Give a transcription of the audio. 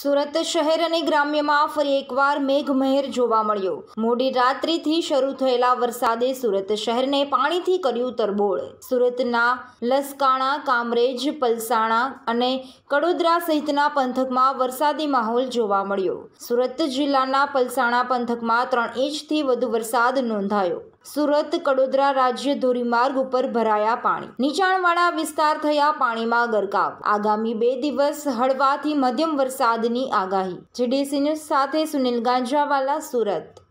સુરત શહેર અને ગ્રામ્યમાં ફરી એકવાર મેઘમહેર જોવા મળ્યો મોડી રાત્રિથી શરૂ થયેલા વરસાદે સુરત શહેરને પાણીથી કર્યું તરબોળ સુરતના લસકાણા કામરેજ પલસાણા અને કડોદરા સહિતના પંથકમાં વરસાદી માહોલ જોવા મળ્યો સુરત જિલ્લાના પલસાણા પંથકમાં ત્રણ ઇંચથી વધુ વરસાદ નોંધાયો સુરત કડોદરા રાજ્ય ધોરીમાર્ગ ઉપર ભરાયા પાણી નીચાણવાળા વિસ્તાર થયા પાણીમાં ગરકાવ આગામી બે દિવસ હળવાથી મધ્યમ વરસાદની આગાહી જીડીસી ન્યૂઝ સાથે સુનિલ ગાંજાવાલા સુરત